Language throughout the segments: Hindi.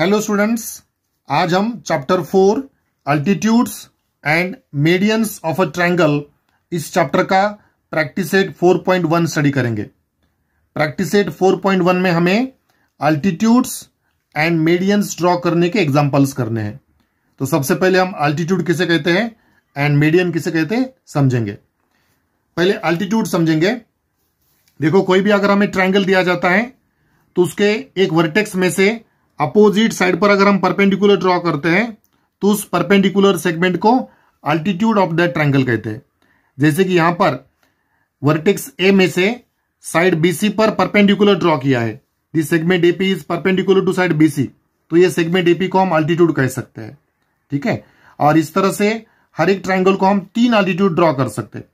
हेलो स्टूडेंट्स आज हम chapter four altitudes and medians of a triangle इस चैप्टर का प्रैक्टिस एट 4.1 स्टडी करेंगे प्रैक्टिस एट 4.1 में हमें अल्टीट्यूड्स एंड मीडियंस ड्रॉ करने के एग्जाम्पल्स करने हैं तो सबसे पहले हम अल्टीट्यूड किसे कहते हैं एंड मीडियन किसे कहते हैं समझेंगे पहले अल्टीट्यूड समझेंगे देखो कोई भी अगर हमें ट्राइंगल दिया जाता है तो उसके एक वर्टेक्स में से अपोजिट साइड पर अगर हम परपेंडिकुलर ड्रॉ करते हैं तो उस परपेंडिकुलर सेगमेंट को अल्टीट्यूड ऑफ दैट ट्रायंगल कहते हैं जैसे कि यहां पर वर्टेक्स ए में से साइड बीसी पर परपेंडिकुलर ड्रॉ किया है this segment AP is perpendicular to side BC तो ये सेगमेंट एपी को हम अल्टीट्यूड कह सकते हैं ठीक है और इस तरह से हर एक ट्राइंगल को हम तीन अल्टीट्यूड ड्रॉ कर सकते हैं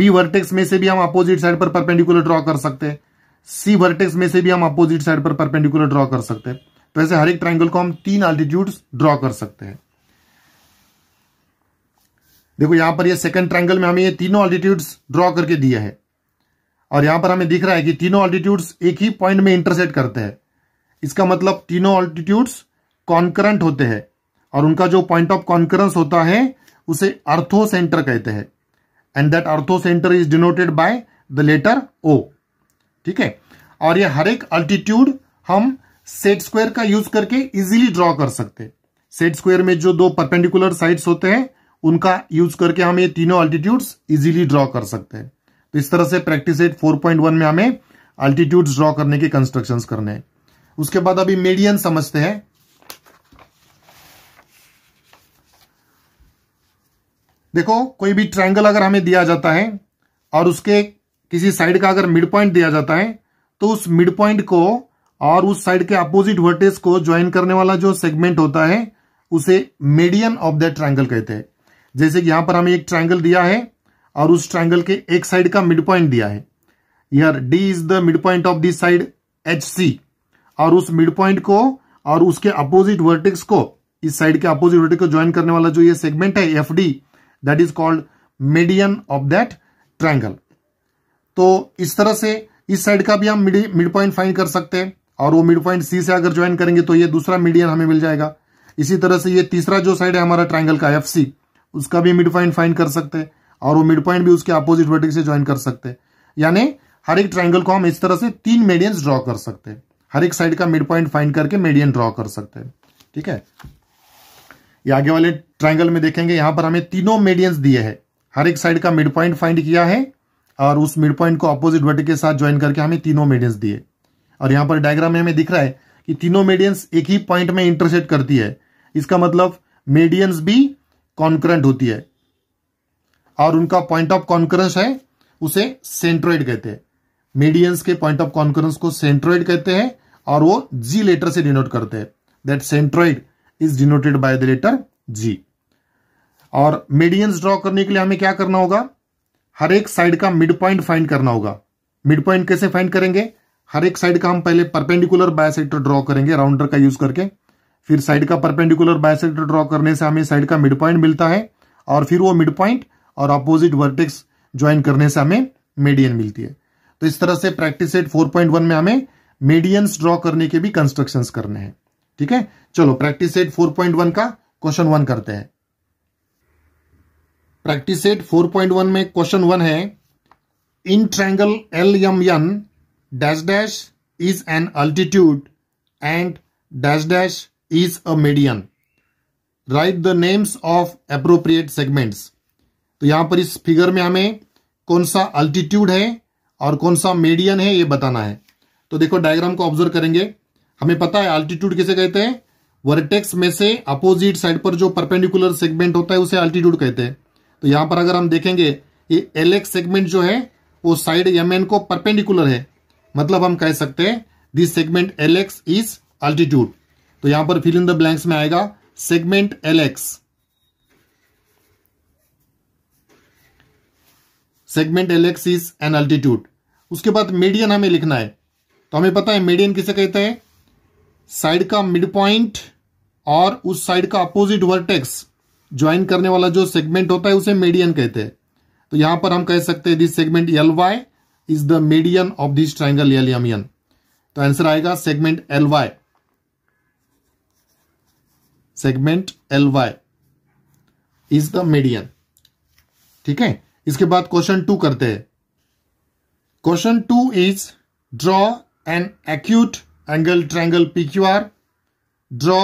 बी वर्टेक्स में से भी हम अपोजिट साइड पर परपेंडिकुलर ड्रॉ कर सकते हैं सी वर्टेक्स में से भी हम अपोजिट साइड पर परपेंडिकुलर ड्रॉ कर सकते हैं तो ऐसे हर एक ट्राइंगल को हम तीन आल्टीट्यूड ड्रॉ कर सकते हैं देखो यहां पर ये सेकंड ट्राइंगल में हमें ये तीनों ऑल्टीट्यूड ड्रॉ करके दिया है और यहां पर हमें दिख रहा है कि तीनों ऑल्टीट्यूड एक ही पॉइंट में इंटरसेट करते हैं इसका मतलब तीनों ऑल्टीट्यूड कॉन्करेंट होते हैं और उनका जो पॉइंट ऑफ कॉन्करेंस होता है उसे अर्थो सेंटर कहते हैं and that orthocentre is denoted by the letter O ठीक है और ये हर एक अल्टीट्यूड हम सेट स्क्वायर का यूज करके इजीली ड्रॉ कर सकते सेट स्क्वायर में जो दो परपेंडिकुलर साइड्स होते हैं उनका यूज करके हम ये तीनों अल्टीट्यूड्स इजीली ड्रॉ कर सकते हैं तो इस तरह से प्रैक्टिस एट 4.1 में हमें अल्टीट्यूड ड्रॉ करने के कंस्ट्रक्शन करने हैं उसके बाद अभी मीडियन समझते हैं देखो कोई भी ट्रायंगल अगर हमें दिया जाता है और उसके किसी साइड का अगर मिड पॉइंट दिया जाता है तो उस मिड पॉइंट को और उस साइड के अपोजिट वर्टेस को ज्वाइन करने वाला जो सेगमेंट होता है उसे मीडियन ऑफ दैट ट्रायंगल कहते हैं जैसे कि यहां पर हमें एक ट्रायंगल दिया है और उस ट्रायंगल के एक साइड का मिड पॉइंट दिया है यार D is the mid point of this side H C और उस मिड पॉइंट को और उसके अपोजिट वर्टेक्स को इस साइड के अपोजिट वर्टेक्स को ज्वाइन करने वाला जो ये सेगमेंट है F D that is called median of that triangle तो इस तरह से इस साइड का भी हम मिड पॉइंट फाइंड कर सकते हैं और वो मिड पॉइंट सी से अगर ज्वाइन करेंगे तो ये दूसरा मीडियन हमें मिल जाएगा इसी तरह से ये तीसरा जो साइड है हमारा ट्राइंगल का एफ सी उसका भी मिड पॉइंट फाइंड कर सकते हैं और वो मिड पॉइंट भी उसके अपोजिट वर्टिक से ज्वाइन कर सकते हैं यानी हर एक ट्राइंगल को हम इस तरह से तीन मेडियंस ड्रॉ कर सकते हैं हर एक साइड का मिड पॉइंट फाइंड करके मेडियन ड्रॉ कर सकते हैं ठीक है ये आगे वाले ट्राइंगल में देखेंगे यहां पर हमें तीनों मेडियंस दिए हैं हर एक साइड का मिड पॉइंट फाइंड किया है और उस मिड पॉइंट को अपोजिट वर्टिक के साथ ज्वाइन करके हमें तीनों मेडियंस दिए और यहां पर डायग्राम में हमें दिख रहा है कि तीनों मेडियंस एक ही पॉइंट में इंटरसेट करती है इसका मतलब मेडियंस भी कॉन्करेंट होती है और उनका पॉइंट ऑफ कॉन्करेंस है उसे सेंट्रोइड कहते हैं मेडियंस के पॉइंट ऑफ कॉन्करेंस को सेंट्रोइड कहते हैं और वो जी लेटर से डिनोट करते हैं that centroid is denoted by the letter G और मेडियंस ड्रॉ करने के लिए हमें क्या करना होगा हर एक साइड का मिड पॉइंट फाइंड करना होगा मिड पॉइंट कैसे फाइंड करेंगे हर एक साइड का हम पहले परपेंडिकुलर बायोसेक्टर ड्रॉ करेंगे राउंडर का यूज करके फिर साइड का परपेंडिकुलर बायोसेक्टर ड्रॉ करने से हमें साइड का मिड पॉइंट मिलता है और फिर वो मिड पॉइंट और अपोजिट वर्टेक्स ज्वाइन करने से हमें मेडियन मिलती है तो इस तरह से प्रैक्टिस सेट 4.1 में हमें मीडियंस ड्रॉ करने के भी कंस्ट्रक्शंस करने हैं ठीक है चलो प्रैक्टिस सेट 4.1 का क्वेश्चन वन करते हैं प्रैक्टिस सेट 4.1 में क्वेश्चन वन है in triangle L M N dash dash is an altitude and dash dash is a median. Write the names of appropriate segments तो यहां पर इस फिगर में हमें कौन सा अल्टीट्यूड है और कौन सा मीडियन है ये बताना है तो देखो डायग्राम को ऑब्जर्व करेंगे हमें पता है अल्टीट्यूड किसे कहते हैं वर्टेक्स में से अपोजिट साइड पर जो परपेंडिकुलर सेगमेंट होता है उसे अल्टीट्यूड कहते हैं तो यहां पर अगर हम देखेंगे ये एल सेगमेंट जो है वो साइड एम को परपेंडिकुलर है मतलब हम कह सकते हैं this segment L X is altitude तो यहां पर फिल इन द ब्लैंक्स में आएगा segment L X segment L X is an altitude उसके बाद मीडियन हमें लिखना है तो हमें पता है मीडियन किसे कहते हैं साइड का मिड पॉइंट और उस साइड का अपोजिट वर्टेक्स ज्वाइन करने वाला जो सेगमेंट होता है उसे मीडियन कहते हैं तो यहां पर हम कह सकते हैं this segment L Y is the median of this triangle L M N तो आंसर आएगा segment L Y segment L Y is the median ठीक है इसके बाद क्वेश्चन टू करते हैं question two is draw an acute angle Q R draw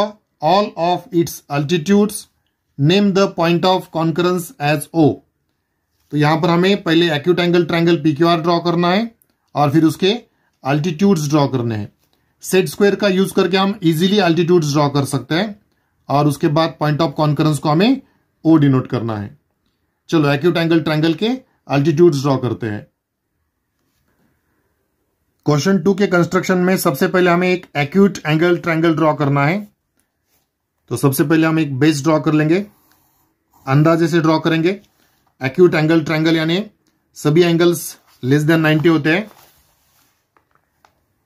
all of its altitude name the point of concurrence as O तो यहां पर हमें पहले acute angle triangle P draw करना है और फिर उसके अल्टीट्यूड्स ड्रॉ करने हैं सेट स्क्वायर का यूज करके हम इजीली अल्टीट्यूड्स ड्रॉ कर सकते हैं और उसके बाद पॉइंट ऑफ कॉन्करेंस को हमें ओ डिनोट करना है चलो एक्यूट एंगल ट्रायंगल के अल्टीट्यूड्स ड्रॉ करते हैं क्वेश्चन टू के कंस्ट्रक्शन में सबसे पहले हमें एक एक्यूट एंगल ट्रायंगल ड्रॉ करना है तो सबसे पहले हम एक बेस ड्रॉ कर लेंगे अंदाजे से ड्रॉ करेंगे एक्यूट एंगल ट्रैंगल यानी सभी एंगल्स लेस देन 90 होते हैं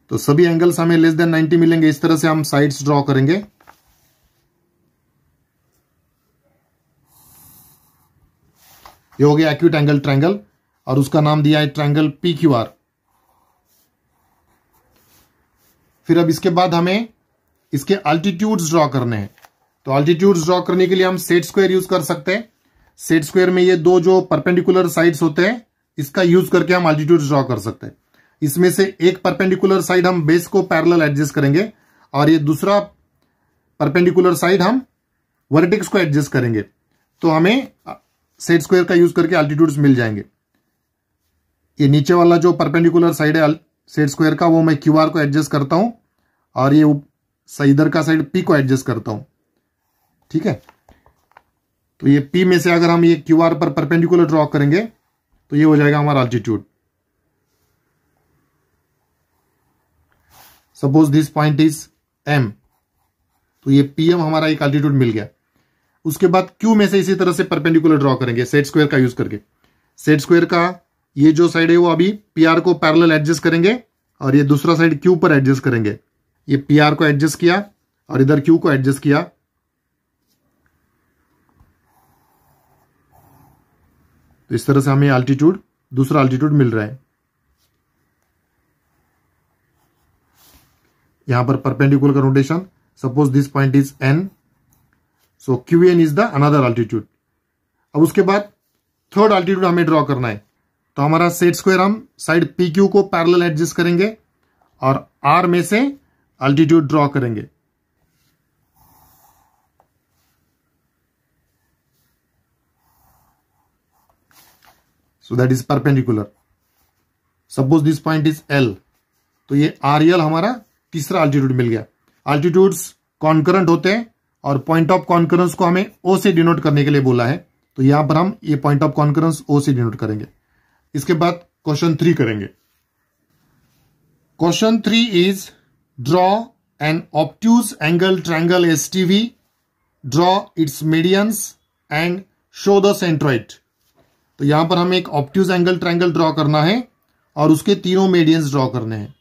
तो सभी एंगल्स हमें लेस देन 90 मिलेंगे इस तरह से हम साइड्स ड्रॉ करेंगे ये हो गया एक्यूट एंगल ट्रैंगल और उसका नाम दिया है ट्रैंगल पी क्यू आर फिर अब इसके बाद हमें इसके अल्टीट्यूड्स ड्रॉ करने हैं तो अल्टीट्यूड्स ड्रॉ करने के लिए हम सेट स्क्वायर यूज कर सकते हैं सेट स्क्वायर में ये दो जो परपेंडिकुलर साइड्स होते हैं इसका यूज करके हम अल्टीट्यूड ड्रॉ कर सकते हैं इसमें से एक परपेंडिकुलर साइड हम बेस को पैरल एडजस्ट करेंगे और ये दूसरा परपेंडिकुलर साइड हम वर्टिक्स को एडजस्ट करेंगे तो हमें सेट स्क्वायर का यूज करके अल्टीट्यूड मिल जाएंगे ये नीचे वाला जो परपेंडिकुलर साइड है सेट स्क्वायर का वो मैं क्यू को एडजस्ट करता हूँ और ये इधर का साइड पी को एडजस्ट करता हूँ ठीक है तो ये पी में से अगर हम ये क्यू आर पर परपेंडिकुलर ड्रॉ करेंगे तो ये हो जाएगा हमारा altitude suppose this point is M तो ये एम हमारा एक अल्टीट्यूड मिल गया उसके बाद क्यू में से इसी तरह से परपेंडिकुलर ड्रॉ करेंगे सेट स्क्वायर का यूज करके सेट स्क्वायर का ये जो साइड है वो अभी पी आर को पैरल एडजस्ट करेंगे और ये दूसरा साइड क्यू पर एडजस्ट करेंगे ये पी आर को एडजस्ट किया और इधर क्यू को एडजस्ट किया तो इस तरह से हमें अल्टीट्यूड दूसरा अल्टीट्यूड मिल रहा है यहां पर परपेंडिकुलर का rotation suppose this point is N so Q N is the another altitude अब उसके बाद थर्ड अल्टीट्यूड हमें ड्रॉ करना है तो हमारा सेट स्क्वायर हम साइड पी क्यू को पैरल एडजस्ट करेंगे और आर में से अल्टीट्यूड ड्रॉ करेंगे so that is perpendicular suppose this point is L तो ये आर एल हमारा तीसरा अल्टीट्यूड मिल गया अल्टीट्यूड्स कॉन्करेंट होते हैं और पॉइंट ऑफ कॉन्करेंस को हमें ओ से डिनोट करने के लिए बोला है तो यहां पर हम ये पॉइंट ऑफ कॉन्करेंस ओ से डिनोट करेंगे इसके बाद क्वेश्चन थ्री करेंगे question three is draw an obtuse angle triangle S T V draw its medians and show the centroid तो यहां पर हमें एक ऑप्ट्यूज एंगल ट्रायंगल ड्रॉ करना है और उसके तीनों मेडियंस ड्रॉ करने हैं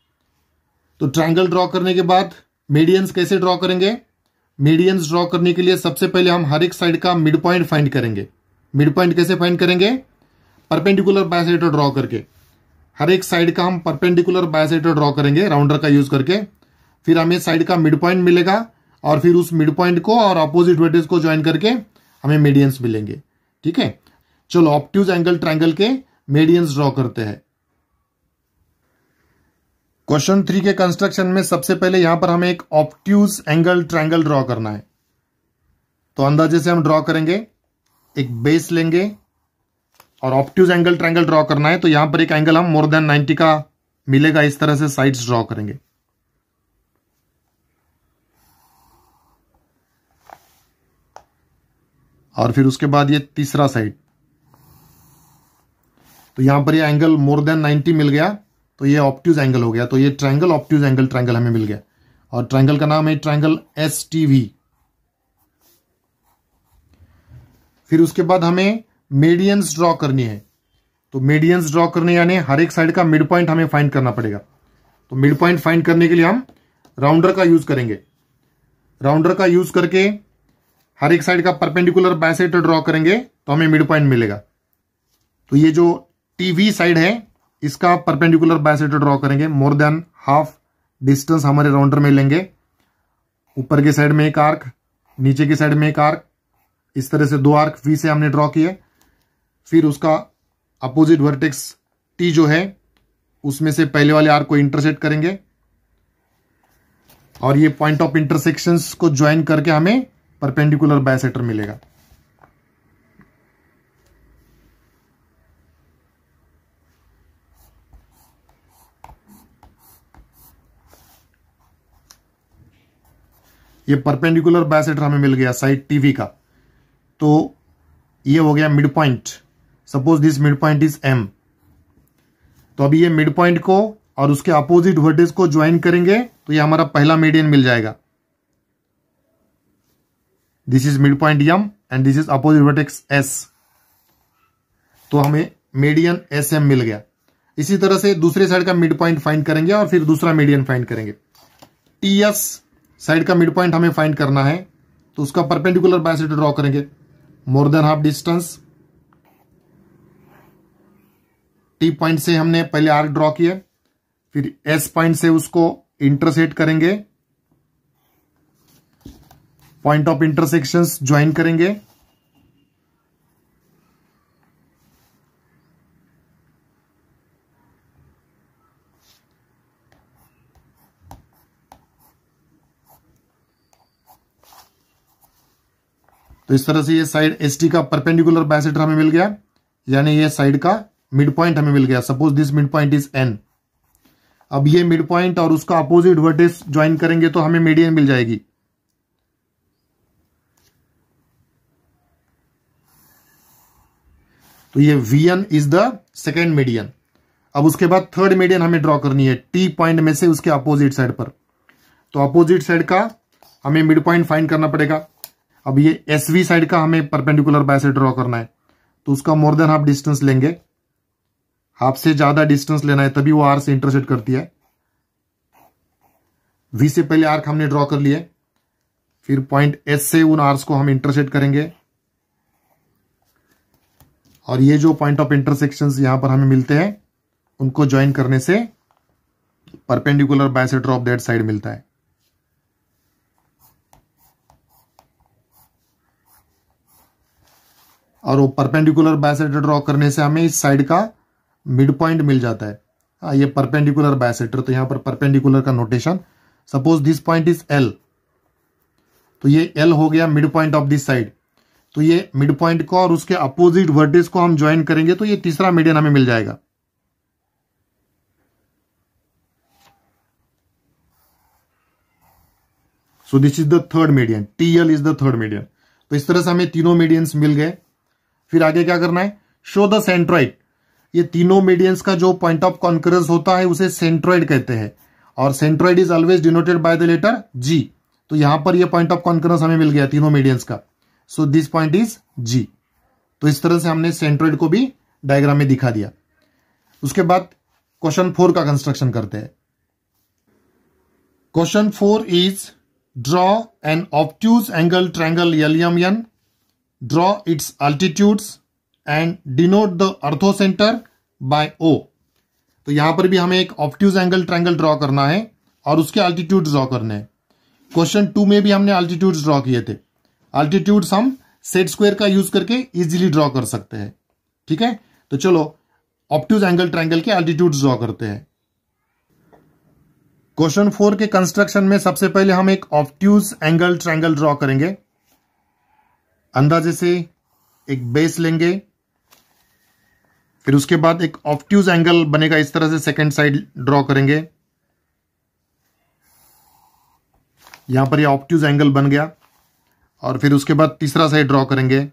तो ट्रायंगल ड्रॉ करने के बाद मेडियंस कैसे ड्रॉ करेंगे मेडियंस ड्रॉ करने के लिए सबसे पहले हम हर एक साइड का मिड पॉइंट फाइंड करेंगे मिड पॉइंट कैसे फाइंड करेंगे परपेंडिकुलर बायसेक्टर ड्रॉ करके हर एक साइड का हम परपेंडिकुलर बायसेक्टर ड्रॉ करेंगे राउंडर का यूज करके फिर हमें साइड का मिड पॉइंट मिलेगा और फिर उस मिड पॉइंट को और अपोजिट वेटेज को ज्वाइन करके हमें मीडियंस मिलेंगे ठीक है चलो ऑप्ट्यूज एंगल ट्रैंगल के मेडियंस ड्रॉ करते हैं क्वेश्चन थ्री के कंस्ट्रक्शन में सबसे पहले यहां पर हमें एक ऑप्ट्यूज एंगल ट्राइंगल ड्रॉ करना है तो अंदाजे से हम ड्रॉ करेंगे एक बेस लेंगे और ऑप्ट्यूज एंगल ट्रैंगल ड्रॉ करना है तो यहां पर एक एंगल हम मोर देन 90 का मिलेगा इस तरह से साइड्स ड्रॉ करेंगे और फिर उसके बाद ये तीसरा साइड तो यहां पर ये यह एंगल मोर देन 90 मिल गया तो ये ऑप्ट्यूज एंगल हो गया तो ये ट्रायंगल ऑप्ट्यूज एंगल ट्रायंगल हमें मिल गया और ट्रायंगल का नाम है ट्रायंगल एस फिर उसके बाद हमें मेडियंस ड्रॉ करनी है तो मेडियंस ड्रॉ करने यानी हर एक साइड का मिड पॉइंट हमें फाइंड करना पड़ेगा तो मिड पॉइंट फाइंड करने के लिए हम राउंडर का यूज करेंगे राउंडर का यूज करके हर एक साइड का परपेंडिकुलर बायसेक्टर ड्रॉ करेंगे तो हमें मिड पॉइंट मिलेगा तो ये जो टीवी साइड है इसका परपेंडिकुलर बायसेक्टर ड्रॉ करेंगे मोर देन हाफ डिस्टेंस हमारे राउंडर में लेंगे ऊपर के साइड में एक आर्क नीचे के साइड में एक आर्क इस तरह से दो आर्क वी से हमने ड्रॉ किए फिर उसका अपोजिट वर्टेक्स टी जो है उसमें से पहले वाले आर्क को इंटरसेक्ट करेंगे और ये पॉइंट ऑफ इंटरसेक्शंस को ज्वाइन करके हमें परपेंडिकुलर बायसेक्टर मिलेगा ये परपेंडिकुलर बैसेटर हमें मिल गया साइड टीवी का तो ये हो गया mid point suppose this mid point is M तो अभी ये मिड पॉइंट को और उसके अपोजिट वर्टेज को ज्वाइन करेंगे तो ये हमारा पहला मीडियन मिल जाएगा this is mid point M and this is opposite vertex S तो हमें मीडियन एस एम मिल गया इसी तरह से दूसरे साइड का मिड पॉइंट फाइंड करेंगे और फिर दूसरा मीडियन फाइंड करेंगे टी एस साइड का मिड पॉइंट हमें फाइंड करना है तो उसका परपेंडिकुलर बाइसेक्टर ड्रॉ करेंगे more than half distance T point से हमने पहले आर्क ड्रॉ किया फिर एस पॉइंट से उसको इंटरसेट करेंगे पॉइंट ऑफ इंटरसेक्शंस ज्वाइन करेंगे तो इस तरह से ये साइड एस का परपेंडिकुलर बायोसेटर हमें मिल गया यानी ये साइड का मिड पॉइंट हमें मिल गया suppose this mid point is N अब ये मिड पॉइंट और उसका अपोजिट वर्टेक्स ज्वाइन करेंगे तो हमें मीडियन मिल जाएगी तो ये N is the second median अब उसके बाद थर्ड मीडियन हमें ड्रॉ करनी है टी पॉइंट में से उसके अपोजिट साइड पर तो अपोजिट साइड का हमें मिड पॉइंट फाइंड करना पड़ेगा अब ये एस वी साइड का हमें परपेंडिकुलर बाय साइड ड्रॉ करना है तो उसका मोर देन हाफ डिस्टेंस लेंगे हाफ से ज्यादा डिस्टेंस लेना है तभी वो आर से इंटरसेट करती है वी से पहले आर्क हमने ड्रॉ कर लिया फिर पॉइंट एस से उन आर्स को हम इंटरसेट करेंगे और ये जो पॉइंट ऑफ इंटरसेक्शन यहां पर हमें मिलते हैं उनको ज्वाइन करने से perpendicular by of that side मिलता है और वो परपेंडिकुलर बायसेटर ड्रॉ करने से हमें इस साइड का मिड पॉइंट मिल जाता है हाँ ये परपेंडिकुलर बायसेटर तो यहाँ पर परपेंडिकुलर का notation suppose this point is L तो ये एल हो गया mid point of this side तो ये मिड पॉइंट को और उसके अपोजिट वर्टिस को हम ज्वाइन करेंगे तो ये तीसरा मीडियन हमें मिल जाएगा so this is the third median T L is the third median तो इस तरह से हमें तीनों मीडियंस मिल गए फिर आगे क्या करना है शो द सेंट्रॉइड ये तीनों मीडियंस का जो पॉइंट ऑफ कॉन्करेंस होता है उसे सेंट्रॉइड कहते हैं और centroid is always denoted by the letter G तो यहां पर ये पॉइंट ऑफ कॉन्करेंस हमें मिल गया तीनों मीडियंस का so this point is G तो इस तरह से हमने सेंट्रॉइड को भी डायग्राम में दिखा दिया उसके बाद क्वेश्चन फोर का कंस्ट्रक्शन करते हैं question four is draw an obtuse angle triangle एलियम draw its altitudes and denote the orthocentre by O. तो यहां पर भी हमें एक ऑप्टिव एंगल ट्रैंगल ड्रॉ करना है और उसके अल्टीट्यूड ड्रॉ करने हैं क्वेश्चन टू में भी हमने अल्टीट्यूड ड्रॉ किए थे अल्टीट्यूड हम सेट स्क्वायर का यूज करके इजिली ड्रॉ कर सकते हैं ठीक है तो चलो ऑप्टिव एंगल ट्रायंगल के अल्टीट्यूड ड्रॉ करते हैं क्वेश्चन फोर के कंस्ट्रक्शन में सबसे पहले हम एक ऑप्ट्यूज एंगल ट्रायंगल ड्रॉ करेंगे अंदाजे से एक बेस लेंगे फिर उसके बाद एक ऑफ्ट्यूज एंगल बनेगा इस तरह से सेकंड साइड ड्रॉ करेंगे यहां पर ये ऑप्ट्यूज एंगल बन गया और फिर उसके बाद तीसरा साइड ड्रॉ करेंगे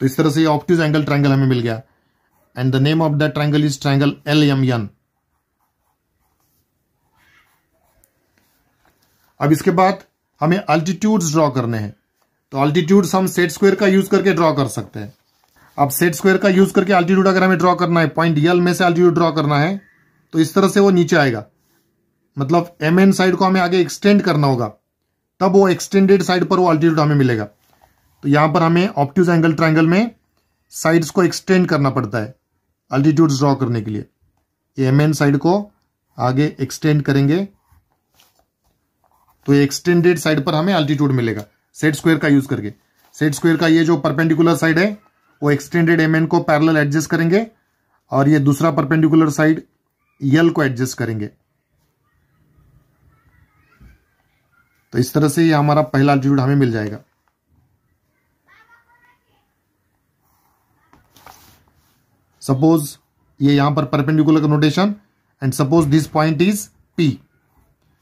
तो इस तरह से ये ऑप्ट्यूज एंगल ट्रायंगल हमें मिल गया and the name of the triangle is triangle L M N अब इसके बाद हमें अल्टीट्यूड्स ड्रॉ करने हैं तो अल्टीट्यूड्स हम सेट स्क्वायर का यूज करके ड्रॉ कर सकते हैं अब सेट स्क्वायर का यूज करके अल्टीट्यूड अगर हमें ड्रॉ करना है पॉइंट यल में से अल्टीट्यूड ड्रॉ करना है तो इस तरह से वो नीचे आएगा मतलब एम एन साइड को हमें आगे एक्सटेंड करना होगा तब वो एक्सटेंडेड साइड पर वो अल्टीट्यूड हमें मिलेगा तो यहां पर हमें ऑप्टिज एंगल ट्राइंगल में साइड्स को एक्सटेंड करना पड़ता है अल्टीट्यूड ड्रॉ करने के लिए एम एन साइड को आगे एक्सटेंड करेंगे तो ये एक्सटेंडेड साइड पर हमें अल्टीट्यूड मिलेगा सेट स्क्वायर का यूज करके सेट स्क्वायर का ये जो परपेंडिकुलर साइड है वो एक्सटेंडेड एम को पैरल एडजस्ट करेंगे और ये दूसरा परपेंडिकुलर साइड यल को एडजस्ट करेंगे तो इस तरह से ये हमारा पहला अल्टीट्यूड हमें मिल जाएगा सपोज ये यहां पर परपेंडिकुलर का notation and suppose this point is P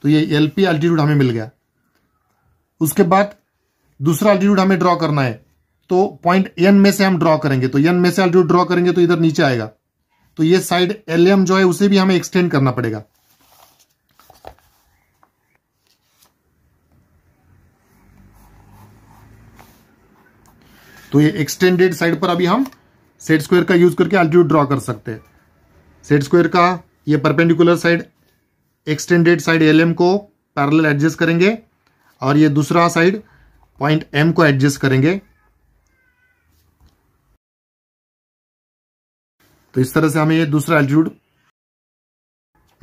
तो ये एल पी अल्टीट्यूड हमें मिल गया उसके बाद दूसरा अल्टीट्यूड हमें ड्रॉ करना है तो पॉइंट एन में से हम ड्रॉ करेंगे तो एन में से अल्टीट्यूड ड्रॉ करेंगे तो इधर नीचे आएगा तो ये साइड एल एम जो है उसे भी हमें एक्सटेंड करना पड़ेगा तो ये एक्सटेंडेड साइड पर अभी हम सेट स्क्वायर का यूज करके अल्टीट्यूड ड्रॉ कर सकते हैं सेट स्क्वायर का ये perpendicular side extended side L को पैरल एडजस्ट करेंगे और ये दूसरा साइड पॉइंट एम को एडजस्ट करेंगे तो इस तरह से हमें ये दूसरा एल्टीट्यूड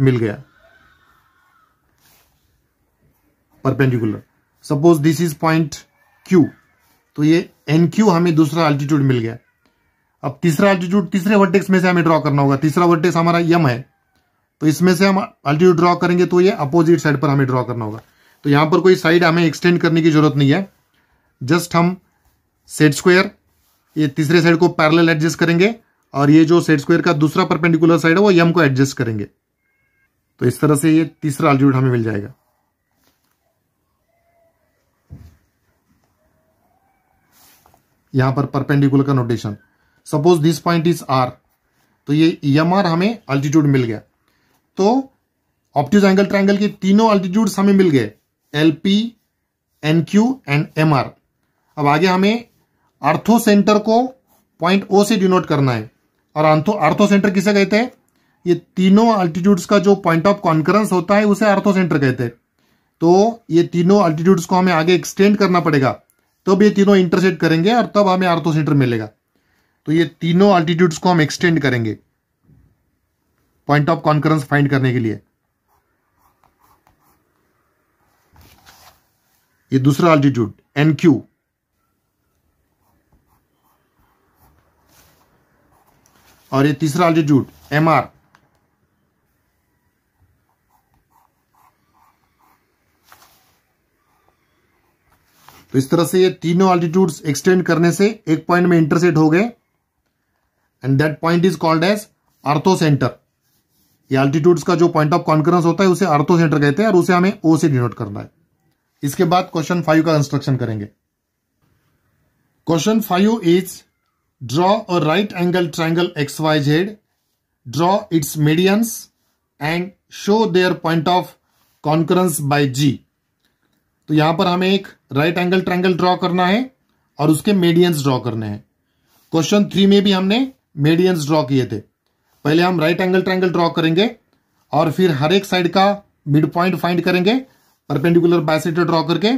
मिल गया perpendicular suppose this is point Q तो ये एन क्यू हमें दूसरा एल्टीट्यूड मिल गया अब तीसरा एल्टीट्यूड तीसरे वर्टेक्स में से हमें ड्रॉ करना होगा तीसरा वर्टेक्स हमारा यम है तो इसमें से हम अल्टीट्यूड ड्रॉ करेंगे तो ये अपोजिट साइड पर हमें ड्रॉ करना होगा तो यहां पर कोई साइड हमें एक्सटेंड करने की जरूरत नहीं है जस्ट हम सेट स्क्वायर ये तीसरे साइड को पैरेलल एडजस्ट करेंगे और ये जो सेट स्क्वायर का दूसरा परपेंडिकुलर साइड है वो यम को एडजस्ट करेंगे तो इस तरह से ये तीसरा अल्टीट्यूड हमें मिल जाएगा यहां पर परपेंडिकुलर का notation suppose this point is R तो ये यम आर हमें अल्टीट्यूड मिल गया तो ऑप्टिज एंगल ट्रायंगल के तीनों अल्टीट्यूड हमें मिल गए L P N Q and M R अब आगे हमें अर्थो सेंटर को पॉइंट ओ से डिनोट करना है और अर्थो सेंटर किसे कहते हैं ये तीनों अल्टीट्यूड्स का जो पॉइंट ऑफ कॉन्करेंस होता है उसे अर्थो सेंटर कहते हैं तो ये तीनों अल्टीट्यूड्स को हमें आगे एक्सटेंड करना पड़ेगा तब ये तीनों इंटरसेट करेंगे और तब हमें अर्थो सेंटर मिलेगा तो ये तीनों अल्टीट्यूड्स को हम एक्सटेंड करेंगे पॉइंट ऑफ कॉन्करेंस फाइंड करने के लिए ये दूसरा अल्टीट्यूड एन क्यू और ये तीसरा अल्टीट्यूड एम आर तो इस तरह से ये तीनों अल्टीट्यूड्स एक्सटेंड करने से एक पॉइंट में इंटरसेट हो गए and that point is called as orthocentre ये अल्टीट्यूड्स का जो पॉइंट ऑफ कॉन्करेंस होता है उसे अर्थो सेंटर कहते हैं और उसे हमें ओ से डिनोट करना है इसके बाद क्वेश्चन फाइव का कंस्ट्रक्शन करेंगे question five is draw a right angle triangle X Y Z draw its medians and show their point of concurrence by G तो यहां पर हमें एक राइट एंगल ट्राइंगल ड्रॉ करना है और उसके मेडियंस ड्रॉ करने हैं क्वेश्चन थ्री में भी हमने मेडियंस ड्रॉ किए थे पहले हम राइट एंगल ट्रायंगल ड्रॉ करेंगे और फिर हर एक साइड का मिड पॉइंट फाइंड करेंगे परपेंडिकुलर बाइसेक्टर ड्रॉ करके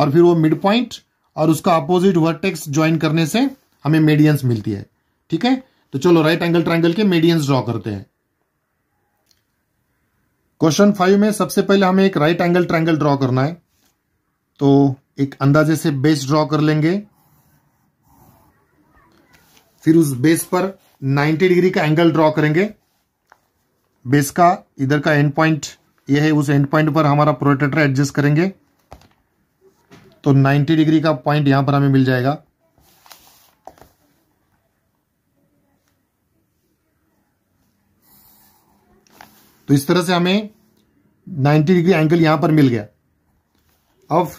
और फिर वो मिड पॉइंट और उसका अपोजिट वर्टेक्स ज्वाइन करने से हमें मेडियंस मिलती है ठीक है तो चलो राइट एंगल ट्रायंगल के मेडियंस ड्रॉ करते हैं क्वेश्चन फाइव में सबसे पहले हमें एक राइट एंगल ट्रायंगल ड्रॉ करना है तो एक अंदाजे से बेस ड्रॉ कर लेंगे फिर उस बेस पर 90 डिग्री का एंगल ड्रॉ करेंगे बेस का इधर का एंड पॉइंट ये है उस एंड पॉइंट पर हमारा प्रोटेक्टर एडजस्ट करेंगे तो 90 डिग्री का पॉइंट यहां पर हमें मिल जाएगा तो इस तरह से हमें 90 डिग्री एंगल यहां पर मिल गया अब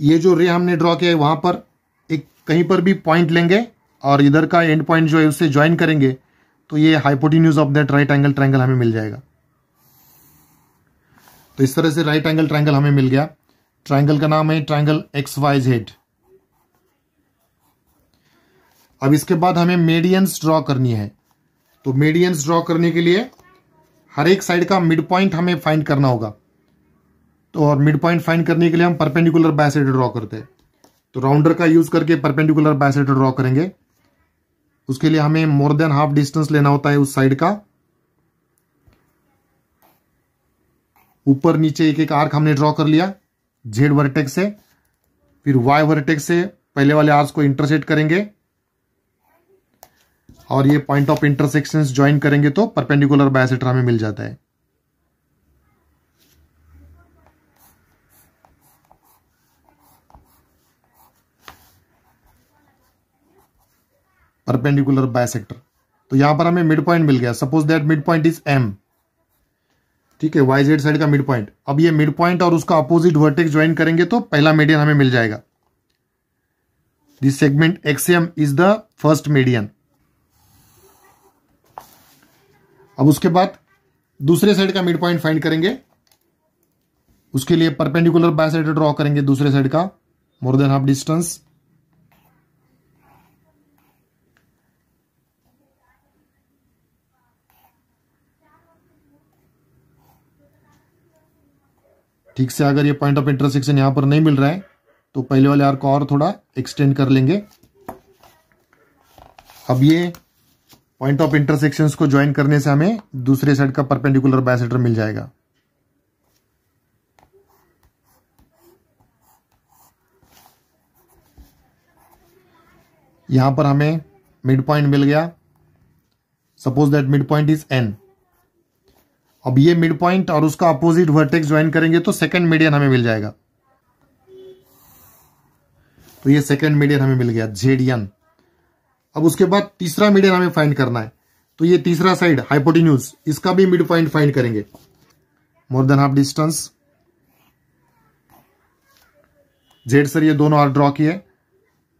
ये जो रे हमने ड्रॉ किया है वहां पर एक कहीं पर भी पॉइंट लेंगे और इधर का एंड पॉइंट जो है उससे ज्वाइन करेंगे तो ये hypotenuse of that right angle triangle हमें मिल जाएगा तो इस तरह से राइट एंगल ट्रायंगल हमें मिल गया ट्रायंगल का नाम है ट्रायंगल एक्स वाइज हेड अब इसके बाद हमें मेडियंस ड्रॉ करनी है तो मेडियंस ड्रॉ करने के लिए हर एक साइड का मिड पॉइंट हमें फाइंड करना होगा तो और मिड पॉइंट फाइंड करने के लिए हम परपेंडिकुलर बायसेक्टर ड्रॉ करते हैं तो राउंडर का यूज करके परपेंडिकुलर बायसेक्टर ड्रॉ करेंगे उसके लिए हमें मोर देन हाफ डिस्टेंस लेना होता है उस साइड का ऊपर नीचे एक एक आर्क हमने ड्रॉ कर लिया जेड वर्टेक्स से फिर वाई वर्टेक्स से पहले वाले आर्स को इंटरसेट करेंगे और ये पॉइंट ऑफ इंटरसेक्शन ज्वाइन करेंगे तो परपेंडिकुलर बायसेटर हमें मिल जाता है परपेंडिकुलर बायसेक्टर तो यहां पर हमें मिड पॉइंट मिल गया suppose that mid point is M ठीक है वाई जेड साइड का मिड पॉइंट अब ये मिड पॉइंट और उसका अपोजिट वर्टेक्स ज्वाइन करेंगे तो पहला मीडियन हमें मिल जाएगा this segment X M is the first median अब उसके बाद दूसरे साइड का मिड पॉइंट फाइंड करेंगे उसके लिए परपेंडिकुलर बाय साइड ड्रॉ करेंगे दूसरे साइड का मोर देन हाफ डिस्टेंस ठीक से अगर ये पॉइंट ऑफ इंटरसेक्शन यहां पर नहीं मिल रहा है तो पहले वाले आर को और थोड़ा एक्सटेंड कर लेंगे अब ये पॉइंट ऑफ इंटरसेक्शन को ज्वाइन करने से हमें दूसरे साइड का परपेंडिकुलर बायसेटर मिल जाएगा यहां पर हमें मिड पॉइंट मिल गया suppose that mid point is N अब ये मिड पॉइंट और उसका अपोजिट वर्टेक्स ज्वाइन करेंगे तो सेकंड मीडियन हमें मिल जाएगा तो ये सेकंड मीडियन हमें मिल गया जेडियन अब उसके बाद तीसरा मीडियन हमें फाइंड करना है तो ये तीसरा साइड हाइपोटिन्यूज इसका भी मिड पॉइंट फाइंड करेंगे more than half distance Z सर ये दोनों आर ड्रॉ किए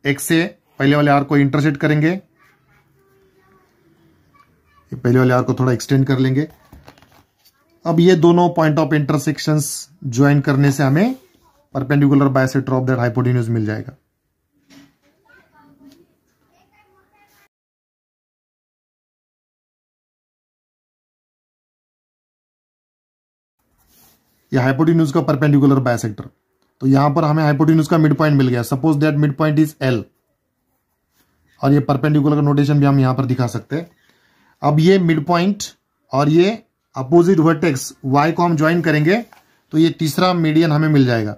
एक्स से पहले वाले आर को इंटरसेट करेंगे पहले वाले आर को थोड़ा एक्सटेंड कर लेंगे अब ये दोनों पॉइंट ऑफ इंटरसेक्शन ज्वाइन करने से हमें perpendicular bisector of that hypotenuse मिल जाएगा ये हाइपोटेन्यूज का परपेंडिकुलर बायसेक्टर तो यहां पर हमें हाइपोटेन्यूज का मिड पॉइंट मिल गया suppose that mid point is L और ये परपेंडिकुलर का नोटेशन भी हम यहां पर दिखा सकते हैं अब ये मिड पॉइंट और ये अपोजिट वर्टेक्स वाई को हम ज्वाइन करेंगे तो ये तीसरा मीडियन हमें मिल जाएगा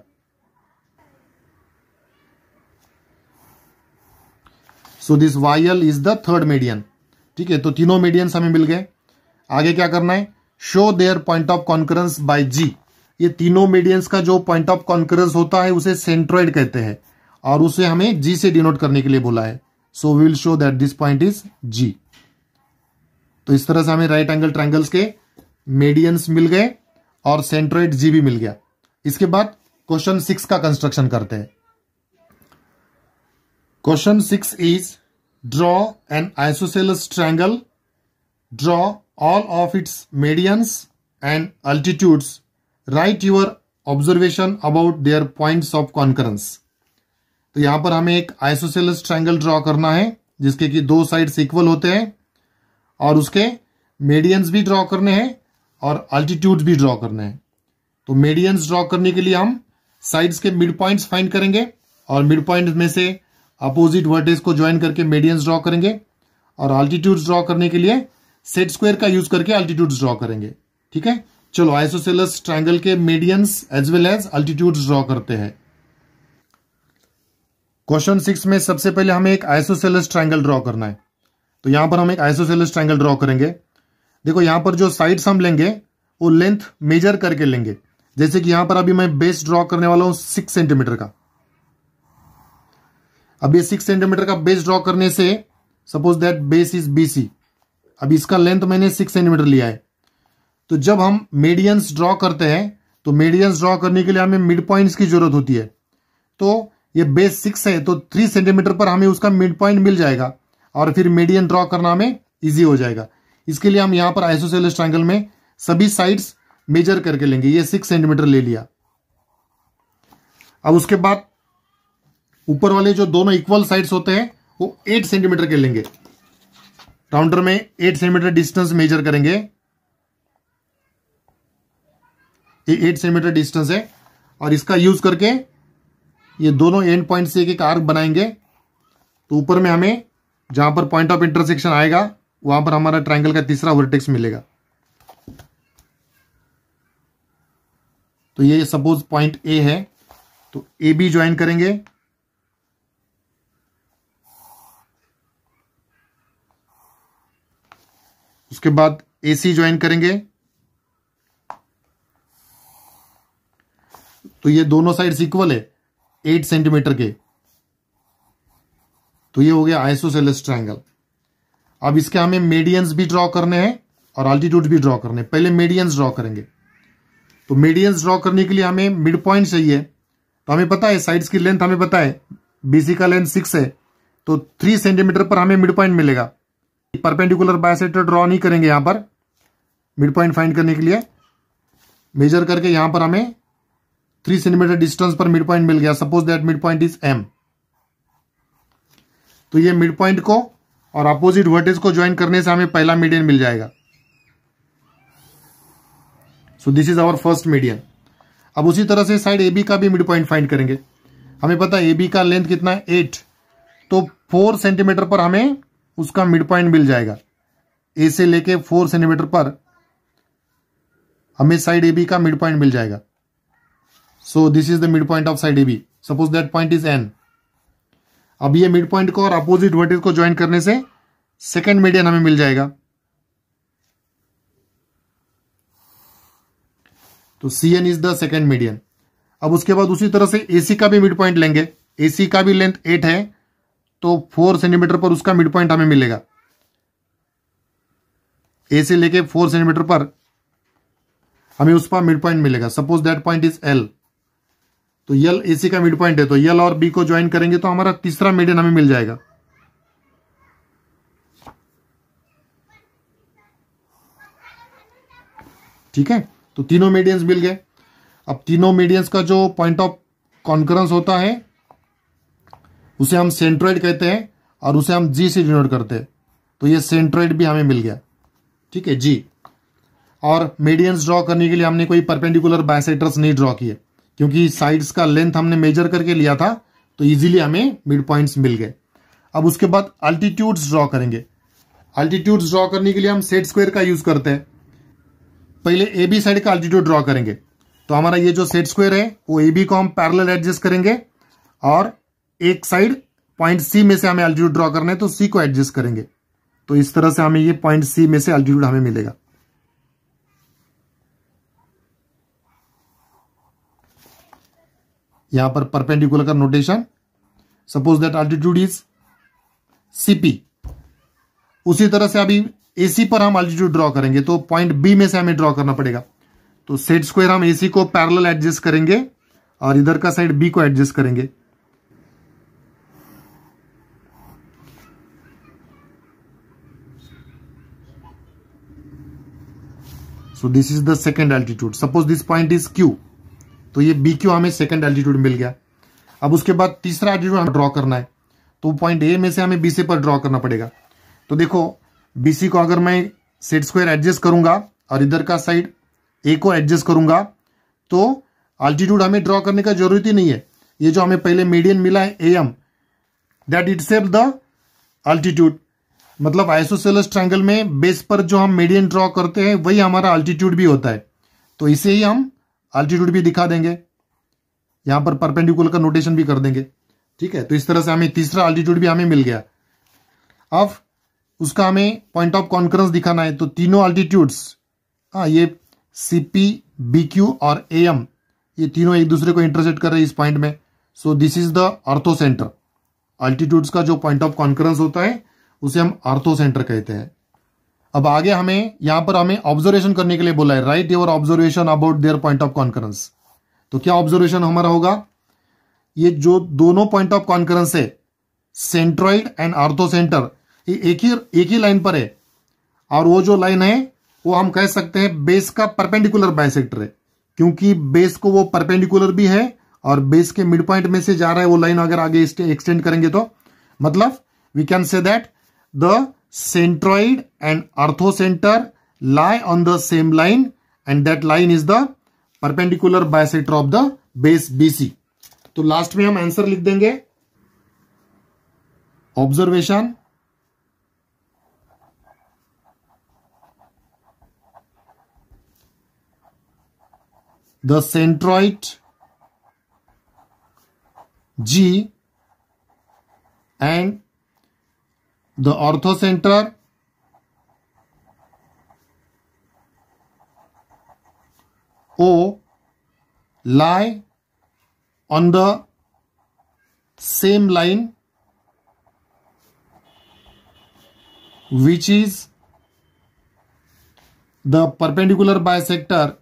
so this Y L is the third median ठीक है तो तीनों मीडियन हमें मिल गए आगे क्या करना है show their point of concurrence by G ये तीनों मीडियंस का जो पॉइंट ऑफ कॉन्करेंस होता है उसे सेंट्रॉइड कहते हैं और उसे हमें जी से डिनोट करने के लिए बोला है so we will show that this point is G तो इस तरह से हमें राइट एंगल ट्रायंगल्स के मेडियंस मिल गए और सेंट्रोइड जी भी मिल गया इसके बाद क्वेश्चन सिक्स का कंस्ट्रक्शन करते हैं question six is draw an isosceles triangle draw all of its medians and altitudes write your observation about their points of concurrence तो यहां पर हमें एक आइसोसेलस ट्रायंगल ड्रॉ करना है जिसके कि दो साइड्स इक्वल होते हैं और उसके मेडियंस भी ड्रॉ करने हैं और अल्टीट्यूड भी ड्रॉ करने हैं तो मेडियंस ड्रॉ करने के लिए हम साइड्स के मिड पॉइंट्स फाइंड करेंगे और मिड पॉइंट में से अपोजिट वर्टेज को ज्वाइन करके मेडियंस ड्रॉ करेंगे और अल्टीट्यूड ड्रॉ करने के लिए सेट स्क्वायर का यूज करके अल्टीट्यूड ड्रॉ करेंगे ठीक है चलो आइसोसेलस ट्राइंगल के medians as well as altitude draw करते हैं क्वेश्चन सिक्स में सबसे पहले हमें एक आइसोसेलस ट्राइंगल ड्रॉ करना है तो यहां पर हम एक आइसोसेलस ट्राइंगल ड्रॉ करेंगे देखो यहां पर जो साइड्स हम लेंगे वो लेंथ मेजर करके लेंगे जैसे कि यहां पर अभी मैं बेस ड्रॉ करने वाला हूं सिक्स सेंटीमीटर का अब ये सिक्स सेंटीमीटर का बेस ड्रॉ करने से suppose that base is B C अब इसका लेंथ मैंने सिक्स सेंटीमीटर लिया है तो जब हम मेडियंस ड्रॉ करते हैं तो मेडियंस ड्रॉ करने के लिए हमें मिड पॉइंट्स की जरूरत होती है तो ये बेस सिक्स है तो थ्री सेंटीमीटर पर हमें उसका मिड पॉइंट मिल जाएगा और फिर मीडियन ड्रॉ करना हमें ईजी हो जाएगा इसके लिए हम यहां पर आइसोसेलस ट्राइंगल में सभी साइड्स मेजर करके लेंगे ये सिक्स सेंटीमीटर ले लिया अब उसके बाद ऊपर वाले जो दोनों इक्वल साइड्स होते हैं वो एट सेंटीमीटर के लेंगे राउंडर में एट सेंटीमीटर डिस्टेंस मेजर करेंगे ये एट सेंटीमीटर डिस्टेंस है और इसका यूज करके ये दोनों एंड पॉइंट से एक एक आर्क बनाएंगे तो ऊपर में हमें जहां पर पॉइंट ऑफ इंटरसेक्शन आएगा वहां पर हमारा ट्राइंगल का तीसरा वर्टेक्स मिलेगा तो ये सपोज पॉइंट ए है तो ए बी ज्वाइन करेंगे उसके बाद ए सी ज्वाइन करेंगे तो ये दोनों साइड्स इक्वल है एट सेंटीमीटर के तो ये हो गया आइसोसेलेस ट्रायंगल अब इसके हमें मेडियंस भी ड्रॉ करने हैं और अल्टीट्यूड भी ड्रॉ करने पहले मेडियंस ड्रॉ करेंगे तो मेडियंस ड्रॉ करने के लिए हमें मिड पॉइंट चाहिए तो हमें पता है साइड्स की लेंथ हमें पता है बीसी का लेंथ सिक्स है तो थ्री सेंटीमीटर पर हमें मिड पॉइंट मिलेगा परपेंडिकुलर बायसेक्टर ड्रॉ नहीं करेंगे यहां पर मिड पॉइंट फाइंड करने के लिए मेजर करके यहां पर हमें थ्री सेंटीमीटर डिस्टेंस पर मिड पॉइंट मिल गया suppose that mid point is M तो ये मिड पॉइंट को और अपोजिट वर्टेज को ज्वाइन करने से हमें पहला मीडियन मिल जाएगा so this is our first median अब उसी तरह से साइड ए बी का भी मिड पॉइंट फाइंड करेंगे हमें पता है ए बी का लेंथ कितना है एट तो फोर सेंटीमीटर पर हमें उसका मिड पॉइंट मिल जाएगा ए से लेके फोर सेंटीमीटर पर हमें साइड ए बी का मिड पॉइंट मिल जाएगा so this is the mid point of side A B suppose that point is N अब ये मिड पॉइंट को और अपोजिट वर्टिस को ज्वाइन करने से सेकेंड मीडियन हमें मिल जाएगा तो C N is the second median अब उसके बाद उसी तरह से एसी का भी मिड पॉइंट लेंगे एसी का भी लेंथ एट है तो फोर सेंटीमीटर पर उसका मिड पॉइंट हमें मिलेगा ए सी लेके फोर सेंटीमीटर पर हमें उस पर मिड पॉइंट मिलेगा suppose that point is L तो यल एसी का मिड पॉइंट है तो यल और बी को ज्वाइन करेंगे तो हमारा तीसरा मीडियन हमें मिल जाएगा ठीक है तो तीनों मीडियंस मिल गए अब तीनों मीडियंस का जो पॉइंट ऑफ कॉन्करेंस होता है उसे हम सेंट्रोइड कहते हैं और उसे हम जी से डिनोट करते हैं तो ये सेंट्रोइड भी हमें मिल गया ठीक है जी और मीडियंस ड्रॉ करने के लिए हमने कोई परपेंडिकुलर बायसेटर्स नहीं ड्रॉ किए क्योंकि साइड्स का लेंथ हमने मेजर करके लिया था तो इजीली हमें मिड पॉइंट्स मिल गए अब उसके बाद अल्टीट्यूड्स ड्रॉ करेंगे अल्टीट्यूड्स ड्रॉ करने के लिए हम सेट स्क्वायर का यूज करते हैं पहले ए बी साइड का अल्टीट्यूड ड्रॉ करेंगे तो हमारा ये जो सेट स्क्वायर है वो ए बी को हम पैरल एडजस्ट करेंगे और एक साइड पॉइंट सी में से हमें अल्टीट्यूड ड्रॉ करना है तो सी को एडजस्ट करेंगे तो इस तरह से हमें ये पॉइंट सी में से अल्टीट्यूड हमें मिलेगा यहां पर परपेंडिकुलर का notation suppose that altitude is CP उसी तरह से अभी एसी पर हम अल्टीट्यूड ड्रॉ करेंगे तो पॉइंट बी में से हमें ड्रॉ करना पड़ेगा तो सेट स्क्वायर हम एसी को पैरल एडजस्ट करेंगे और इधर का साइड बी को एडजस्ट करेंगे so this is the second altitude suppose this point is Q तो ये बी क्यू हमें सेकेंड एल्टीट्यूड मिल गया अब उसके बाद तीसरा एल्टीट्यूड हमें ड्रॉ करना है तो पॉइंट ए में से हमें बी सी पर ड्रॉ करना पड़ेगा तो देखो बी सी को अगर मैं सेट स्क्वायर एडजस्ट करूंगा और इधर का साइड ए को एडजस्ट करूंगा तो अल्टीट्यूड हमें ड्रॉ करने का जरूरत ही नहीं है ये जो हमें पहले मीडियन मिला है A M that it save the altitude मतलब आइसोसेलस ट्रायंगल में बेस पर जो हम मीडियन ड्रॉ करते हैं वही हमारा अल्टीट्यूड भी होता है तो इसे ही हम अल्टीट्यूड भी दिखा देंगे यहां पर परपेंडिकुलर का नोटेशन भी कर देंगे ठीक है तो इस तरह से हमें तीसरा अल्टीट्यूड भी हमें मिल गया अब उसका हमें पॉइंट ऑफ कॉन्करेंस दिखाना है तो तीनों अल्टीट्यूड्स हाँ ये सीपी पी बी क्यू और ए एम ये तीनों एक दूसरे को इंटरसेक्ट कर रहे हैं इस पॉइंट में so this is the orthocentre altitudes का जो पॉइंट ऑफ कॉन्करेंस होता है उसे हम अर्थो सेंटर कहते हैं अब आगे हमें यहां पर हमें ऑब्जर्वेशन करने के लिए बोला है right your observation about their point of concurrence तो क्या ऑब्जर्वेशन हमारा होगा ये जो दोनों पॉइंट ऑफ कॉन्करेंस है सेंट्रॉइड एंड आर्थो सेंटर ये एक ही एक ही लाइन पर है और वो जो लाइन है वो हम कह सकते हैं बेस का परपेंडिकुलर बायसेक्टर है क्योंकि बेस को वो परपेंडिकुलर भी है और बेस के मिड पॉइंट में से जा रहा है वो लाइन अगर आगे एक्सटेंड करेंगे तो मतलब we can say that the centroid and orthocenter lie on the same line and that line is the perpendicular bisector of the base BC. तो लास्ट में हम आंसर लिख देंगे observation the centroid G and the orthocenter O lie on the same line which is the perpendicular bisector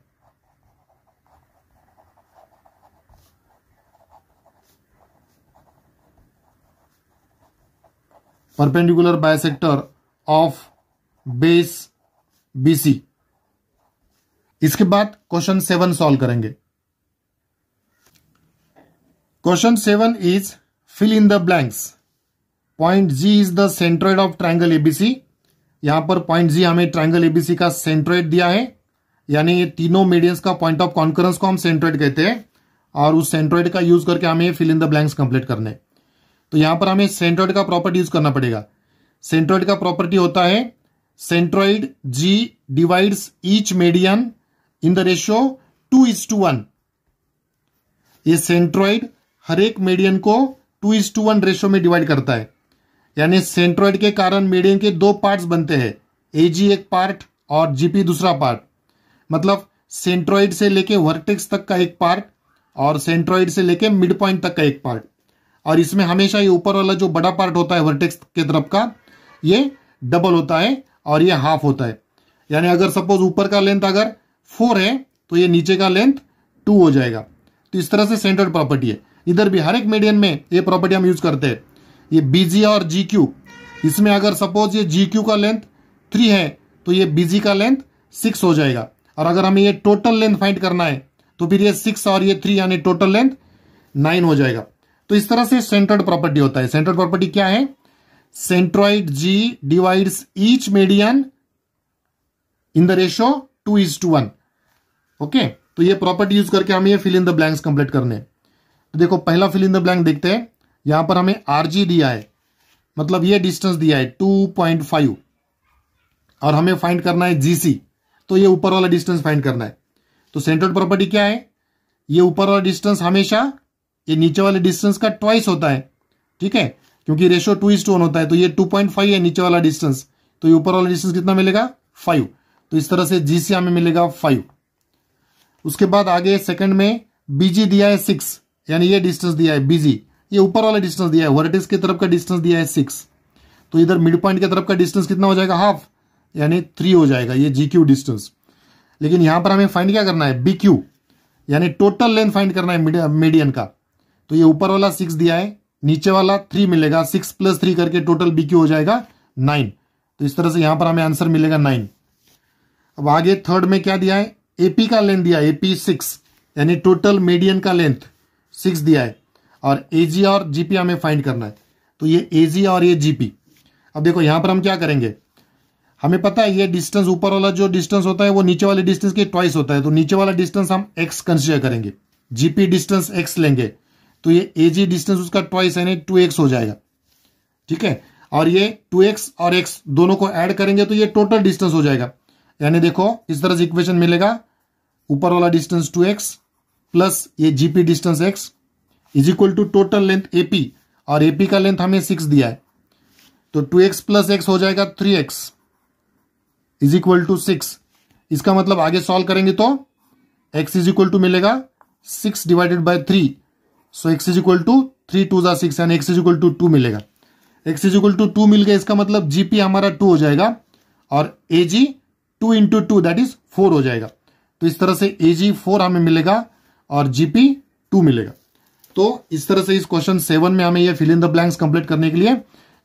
perpendicular bisector of base BC इसके बाद क्वेश्चन सेवन सॉल्व करेंगे question seven is fill in the blanks point G is the centroid of triangle ABC यहां पर पॉइंट जी हमें ट्राइंगल एबीसी का सेंट्रोइड दिया है यानी ये तीनों मीडियंस का पॉइंट ऑफ कॉन्करेंस को हम सेंट्रोइड कहते हैं और उस सेंट्रोइड का यूज करके हमें fill in the blanks complete करने तो यहां पर हमें सेंट्रोइड का प्रॉपर्टी यूज करना पड़ेगा सेंट्रोइड का प्रॉपर्टी होता है centroid G divides each median in the ratio two is to one ये सेंट्रोइड हर एक मेडियन को two is to one ratio में डिवाइड करता है यानी सेंट्रोइड के कारण मेडियन के दो पार्ट्स बनते हैं एजी एक पार्ट और जीपी दूसरा पार्ट मतलब सेंट्रोइड से लेके वर्टेक्स तक का एक पार्ट और सेंट्रोइड से लेके मिड पॉइंट तक का एक पार्ट और इसमें हमेशा ये ऊपर वाला जो बड़ा पार्ट होता है वर्टेक्स के तरफ का ये डबल होता है और ये हाफ होता है यानी अगर सपोज ऊपर का लेंथ अगर फोर है तो ये नीचे का लेंथ टू हो जाएगा तो इस तरह से सेंटर्ड प्रॉपर्टी है इधर भी हर एक मीडियम में ये प्रॉपर्टी हम यूज करते हैं ये बीजी और जी क्यू इसमें अगर सपोज ये जी क्यू का लेंथ थ्री है तो ये बीजी का लेंथ सिक्स हो जाएगा और अगर हमें ये टोटल लेंथ फाइंड करना है तो फिर ये सिक्स और ये थ्री यानी टोटल लेंथ नाइन हो जाएगा तो इस तरह से सेंट्रोइड प्रॉपर्टी होता है सेंट्रोइड प्रॉपर्टी क्या है centroid G divides each median in the ratio two is to one okay तो ये प्रॉपर्टी यूज करके हमें ये fill in the blanks complete करने तो देखो पहला फिल इन द ब्लैंक देखते हैं यहां पर हमें आरजी दिया है मतलब ये डिस्टेंस दिया है टू पॉइंट फाइव और हमें फाइंड करना है जीसी तो ये ऊपर वाला डिस्टेंस फाइंड करना है तो सेंट्रल प्रॉपर्टी क्या है ये ऊपर वाला डिस्टेंस हमेशा ये नीचे वाले डिस्टेंस का ट्वाइस होता है ठीक है क्योंकि ratio two is to one होता है तो ये टू पॉइंट फाइव है नीचे वाला डिस्टेंस तो ये ऊपर वाला डिस्टेंस कितना मिलेगा फाइव तो इस तरह से जीसी हमें मिलेगा फाइव उसके बाद आगे सेकंड में बीजी दिया है सिक्स यानी ये डिस्टेंस दिया है बीजी ये ऊपर वाला डिस्टेंस दिया है वर्टिस की तरफ का डिस्टेंस दिया है सिक्स तो इधर मिड पॉइंट की तरफ का डिस्टेंस कितना हो जाएगा हाफ यानी थ्री हो जाएगा ये जी क्यू डिस्टेंस लेकिन यहां पर हमें फाइंड क्या करना है बी क्यू यानी टोटल लेंथ फाइंड करना है मीडियन का तो ये ऊपर वाला सिक्स दिया है नीचे वाला थ्री मिलेगा सिक्स प्लस थ्री करके टोटल बी क्यू हो जाएगा नाइन तो इस तरह से यहां पर हमें आंसर मिलेगा नाइन अब आगे थर्ड में क्या दिया है एपी का लेंथ दिया है एपी सिक्स यानी टोटल मीडियन का लेंथ सिक्स दिया है और एजी और जीपी हमें फाइंड करना है तो ये एजी और ये जीपी अब देखो यहां पर हम क्या करेंगे हमें पता है ये डिस्टेंस ऊपर वाला जो डिस्टेंस होता है वो नीचे वाले डिस्टेंस के ट्वाइस होता है तो नीचे वाला डिस्टेंस हम एक्स कंसिडर करेंगे जीपी डिस्टेंस एक्स लेंगे तो ये ए जी डिस्टेंस उसका ट्वाइस यानी टू एक्स हो जाएगा ठीक है और ये टू एक्स और एक्स दोनों को ऐड करेंगे तो ये टोटल डिस्टेंस हो जाएगा यानी देखो इस तरह से इक्वेशन मिलेगा ऊपर वाला डिस्टेंस टू एक्स प्लस ये GP distance x is equal to total length AP और एपी का लेंथ हमें सिक्स दिया है तो टू एक्स प्लस एक्स हो जाएगा three x is equal to six इसका मतलब आगे सॉल्व करेंगे तो एक्स इज इक्वल टू मिलेगा six divided by three so x is equal to three two जा सिक्स यानी x is equal to two मिलेगा x is equal to two मिल गया इसका मतलब जीपी हमारा टू हो जाएगा और A G two into two that is four हो जाएगा तो इस तरह से ए जी फोर हमें मिलेगा और जीपी टू मिलेगा तो इस तरह से इस क्वेश्चन सेवन में हमें ये fill in the blanks complete करने के लिए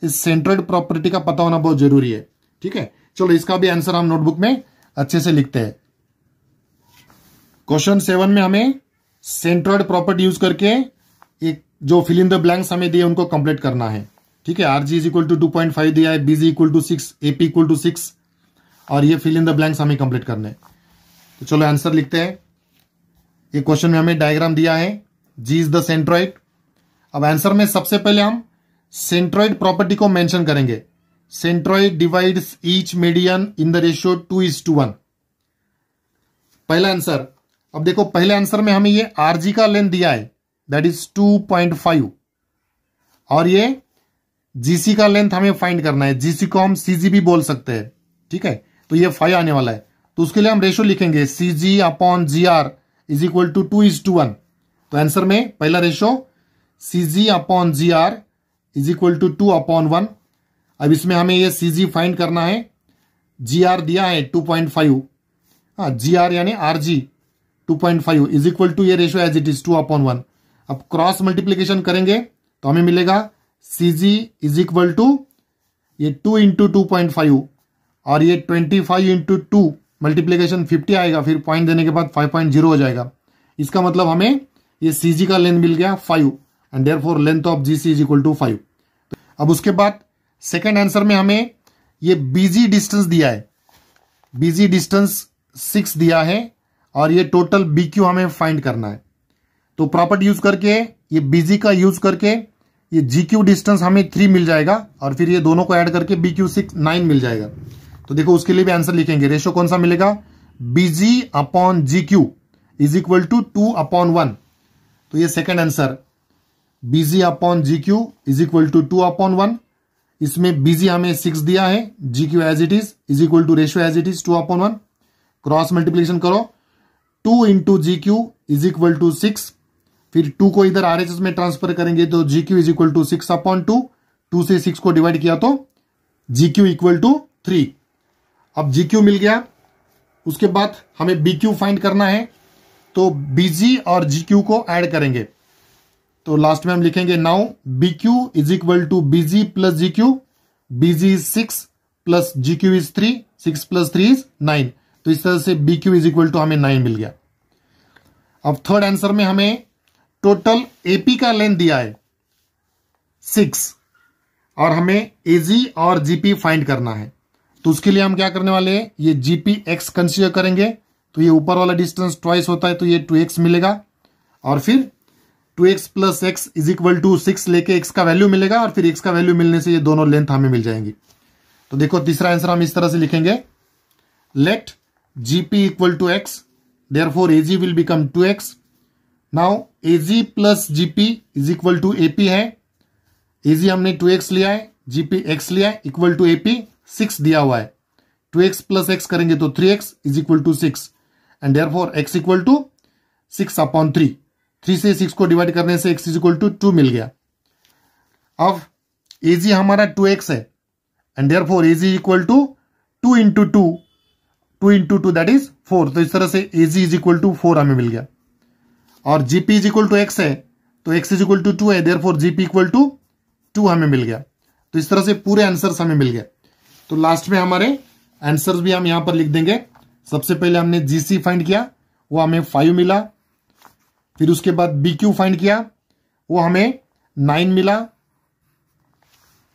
इस सेंट्रल प्रॉपर्टी का पता होना बहुत जरूरी है ठीक है चलो इसका भी आंसर हम नोटबुक में अच्छे से लिखते हैं क्वेश्चन सेवन में हमें सेंट्रॉइड प्रॉपर्टी यूज करके जो फिल इन द ब्लैंक्स हमें दिए उनको कंप्लीट करना है ठीक है RG is equal to two point five दिया है BG equal to six AP equal to six और ये फिल इन द ब्लैंक्स हमें कंप्लीट करने तो चलो आंसर लिखते हैं ये क्वेश्चन में हमें डायग्राम दिया है जी इज द सेंट्रॉइड अब आंसर में सबसे पहले हम सेंट्रॉइड प्रॉपर्टी को मैंशन करेंगे centroid divide each median in the ratio two is to one पहला आंसर अब देखो पहले आंसर में हमें ये आरजी का लेंथ दिया है that is two point five और ये जीसी का लेंथ हमें फाइंड करना है जीसी को हम सीजी भी बोल सकते हैं ठीक है तो ये फाइव आने वाला है तो उसके लिए हम रेशो लिखेंगे C G upon G R is equal to two is to one तो आंसर में पहला ratio C G upon G R is equal to two upon one अब इसमें हमें ये सी जी फाइंड करना है जी आर दिया है टू पॉइंट फाइव हाँ जी आर यानी R G two point five is equal to ये ratio as it is two upon one अब क्रॉस मल्टीप्लीकेशन करेंगे तो हमें मिलेगा C G is equal to ये two into two point five और ये twenty five into two multiplication fifty आएगा फिर पॉइंट देने के बाद फाइव पॉइंट जीरो हो जाएगा इसका मतलब हमें ये सी जी का लेंथ मिल गया five and therefore length of G C is equal to five अब उसके बाद सेकेंड आंसर में हमें ये बीजी डिस्टेंस दिया है बीजी डिस्टेंस सिक्स दिया है और ये टोटल बी क्यू हमें फाइंड करना है तो प्रॉपर्टी यूज करके ये बीजी का यूज करके ये जी क्यू डिस्टेंस हमें थ्री मिल जाएगा और फिर ये दोनों को ऐड करके बी क्यू सिक्स नाइन मिल जाएगा तो देखो उसके लिए भी आंसर लिखेंगे रेशो कौन सा मिलेगा BG upon G Q is equal to two upon one तो ये second answer B G upon G Q is equal to two upon one इसमें बीजी हमें सिक्स दिया है G Q as it is is equal to ratio as it is two upon one cross multiplication करो two into G Q is equal to six फिर टू को इधर आर में ट्रांसफर करेंगे तो G Q is equal to six upon two two से सिक्स को डिवाइड किया तो G Q equal to three अब जी क्यू मिल गया उसके बाद हमें बी क्यू फाइंड करना है तो बी जी और जी क्यू को ऐड करेंगे तो लास्ट में हम लिखेंगे now B Q is equal to B G plus G Q B G is six plus G Q is three six plus three is nine तो इस तरह से B Q is equal to हमें नाइन मिल गया अब थर्ड आंसर में हमें टोटल एपी का लेंथ दिया है सिक्स और हमें एजी और जीपी फाइंड करना है तो उसके लिए हम क्या करने वाले हैं ये जीपी एक्स कंसिडर करेंगे तो ये ऊपर वाला डिस्टेंस ट्वाइस होता है तो ये टू एक्स मिलेगा और फिर two x plus x is equal to six लेके एक्स का वैल्यू मिलेगा और फिर एक्स का वैल्यू मिलने से ये दोनों लेंथ हमें मिल जाएंगी तो देखो तीसरा आंसर हम इस तरह से लिखेंगे let GP equal to x therefore AG will become two x now A G plus GP is equal to AP है ए जी हमने टू एक्स लिया है जीपी एक्स लिया है इक्वल टू एपी सिक्स दिया हुआ है टू एक्स प्लस एक्स करेंगे तो three x is equal to six and therefore x equal to six upon three three से सिक्स को डिवाइड करने से x is equal to two मिल गया अब ए जी हमारा टू एक्स है and therefore A G equal to two into two two into two that is four तो इस तरह से A G is equal to four हमें मिल गया और GP is equal to x है तो x is equal to two है therefore GP equal to two हमें मिल गया तो इस तरह से पूरे आंसर हमें मिल गए तो लास्ट में हमारे आंसर भी हम यहां पर लिख देंगे सबसे पहले हमने जीसी फाइंड किया वो हमें फाइव मिला फिर उसके बाद बी क्यू फाइंड किया वो हमें नाइन मिला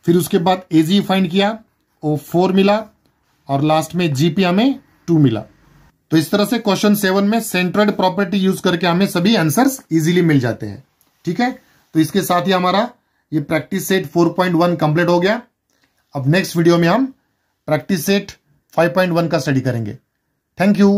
फिर उसके बाद ए जी फाइंड किया वो फोर मिला और लास्ट में जीपी हमें टू मिला तो इस तरह से क्वेश्चन सेवन में सेंट्रॉइड प्रॉपर्टी यूज करके हमें सभी आंसर इजिली मिल जाते हैं ठीक है तो इसके साथ ही हमारा ये प्रैक्टिस सेट 4.1 कंप्लीट हो गया अब नेक्स्ट वीडियो में हम प्रैक्टिस सेट 5.1 का स्टडी करेंगे थैंक यू